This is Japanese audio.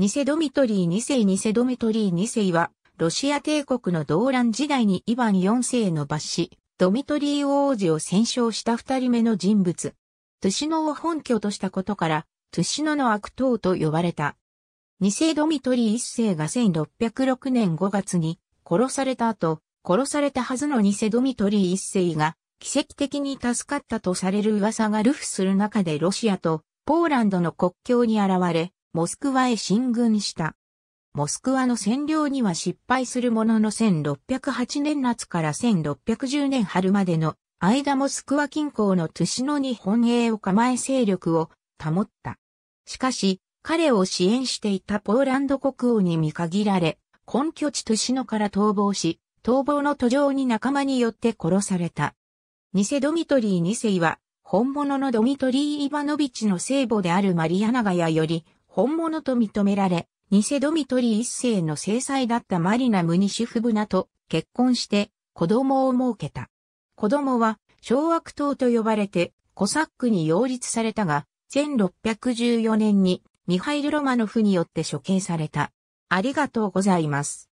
ニドミトリー2世ニドミトリー2世は、ロシア帝国の動乱時代にイヴァン4世の抜子、ドミトリー王子を戦勝した二人目の人物。トゥシノを本拠としたことから、トゥシノの悪党と呼ばれた。ニセドミトリー1世が1606年5月に殺された後、殺されたはずのニセドミトリー1世が奇跡的に助かったとされる噂がルフする中でロシアとポーランドの国境に現れ、モスクワへ進軍した。モスクワの占領には失敗するものの1608年夏から1610年春までの間モスクワ近郊のトゥシノに本営を構え勢力を保った。しかし、彼を支援していたポーランド国王に見限られ、根拠地トゥシノから逃亡し、逃亡の途上に仲間によって殺された。偽ドミトリー2世は、本物のドミトリー・イバノビチの聖母であるマリアナガヤより本物と認められ、偽ドミトリー一世の制裁だったマリナムニシフブナと結婚して子供を設けた。子供は小悪党と呼ばれてコサックに擁立されたが、1614年にミハイル・ロマノフによって処刑された。ありがとうございます。